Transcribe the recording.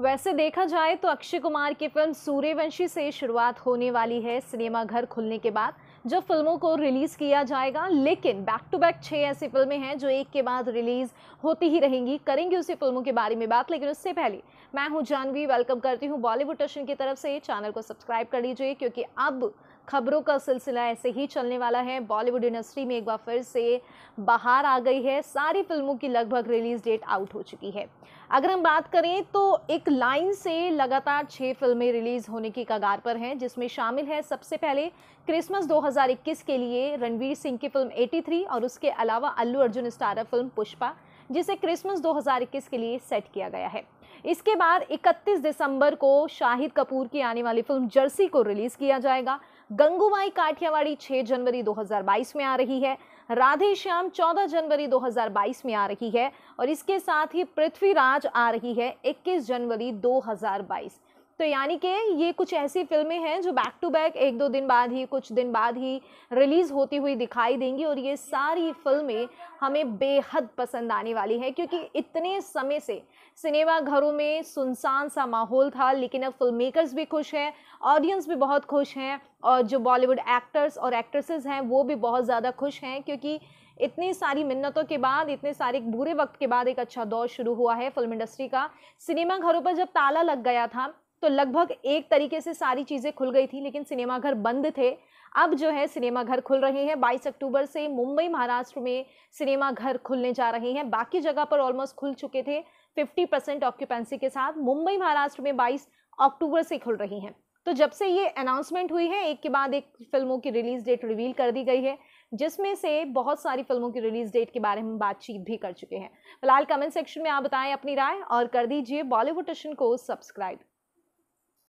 वैसे देखा जाए तो अक्षय कुमार की फिल्म सूर्यवंशी से शुरुआत होने वाली है सिनेमा घर खुलने के बाद जब फिल्मों को रिलीज़ किया जाएगा लेकिन बैक टू बैक छः ऐसी फिल्में हैं जो एक के बाद रिलीज़ होती ही रहेंगी करेंगे उसी फिल्मों के बारे में बात लेकिन उससे पहले मैं हूँ जानवी वेलकम करती हूँ बॉलीवुड टर्शन की तरफ से चैनल को सब्सक्राइब कर लीजिए क्योंकि अब खबरों का सिलसिला ऐसे ही चलने वाला है बॉलीवुड इंडस्ट्री में एक बार फिर से बाहर आ गई है सारी फिल्मों की लगभग रिलीज डेट आउट हो चुकी है अगर हम बात करें तो एक लाइन से लगातार छः फिल्में रिलीज़ होने की कगार पर हैं जिसमें शामिल है सबसे पहले क्रिसमस 2021 के लिए रणवीर सिंह की फिल्म 83 और उसके अलावा अल्लू अर्जुन स्टारर फिल्म पुष्पा जिसे क्रिसमस 2021 के लिए सेट किया गया है इसके बाद 31 दिसंबर को शाहिद कपूर की आने वाली फिल्म जर्सी को रिलीज़ किया जाएगा गंगूबाई काठियावाड़ी 6 जनवरी 2022 में आ रही है राधे श्याम 14 जनवरी 2022 में आ रही है और इसके साथ ही पृथ्वीराज आ रही है 21 जनवरी 2022 तो यानी कि ये कुछ ऐसी फिल्में हैं जो बैक टू बैक एक दो दिन बाद ही कुछ दिन बाद ही रिलीज़ होती हुई दिखाई देंगी और ये सारी फिल्में हमें बेहद पसंद आने वाली है क्योंकि इतने समय से सिनेमा घरों में सुनसान सा माहौल था लेकिन अब फिल्म मेकर्स भी खुश हैं ऑडियंस भी बहुत खुश हैं और जो बॉलीवुड एक्टर्स और एक्ट्रेसेस हैं वो भी बहुत ज़्यादा खुश हैं क्योंकि इतनी सारी मिन्नतों के बाद इतने सारे बुरे वक्त के बाद एक अच्छा दौर शुरू हुआ है फिल्म इंडस्ट्री का सिनेमा घरों पर जब ताला लग गया था तो लगभग एक तरीके से सारी चीज़ें खुल गई थी लेकिन सिनेमाघर बंद थे अब जो है सिनेमाघर खुल रहे हैं 22 अक्टूबर से मुंबई महाराष्ट्र में सिनेमाघर खुलने जा रहे हैं बाकी जगह पर ऑलमोस्ट खुल चुके थे 50 परसेंट ऑक्यूपेंसी के साथ मुंबई महाराष्ट्र में 22 अक्टूबर से खुल रही हैं तो जब से ये अनाउंसमेंट हुई है एक के बाद एक फिल्मों की रिलीज़ डेट रिवील कर दी गई है जिसमें से बहुत सारी फिल्मों की रिलीज़ डेट के बारे में बातचीत भी कर चुके हैं फिलहाल कमेंट सेक्शन में आप बताएं अपनी राय और कर दीजिए बॉलीवुड टशन को सब्सक्राइब